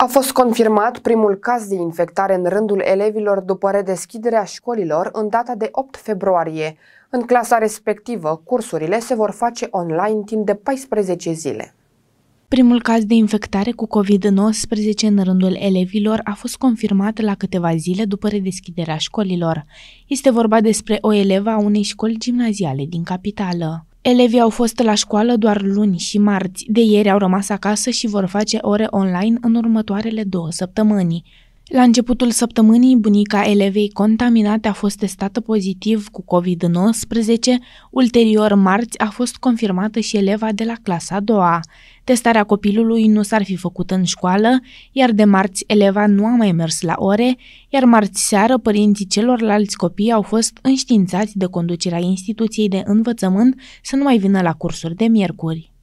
A fost confirmat primul caz de infectare în rândul elevilor după redeschiderea școlilor în data de 8 februarie. În clasa respectivă, cursurile se vor face online timp de 14 zile. Primul caz de infectare cu COVID-19 în rândul elevilor a fost confirmat la câteva zile după redeschiderea școlilor. Este vorba despre o elevă a unei școli gimnaziale din capitală. Elevii au fost la școală doar luni și marți, de ieri au rămas acasă și vor face ore online în următoarele două săptămâni. La începutul săptămânii, bunica elevei contaminate a fost testată pozitiv cu COVID-19, ulterior marți a fost confirmată și eleva de la clasa a doua. Testarea copilului nu s-ar fi făcut în școală, iar de marți eleva nu a mai mers la ore, iar marți seară părinții celorlalți copii au fost înștiințați de conducerea instituției de învățământ să nu mai vină la cursuri de miercuri.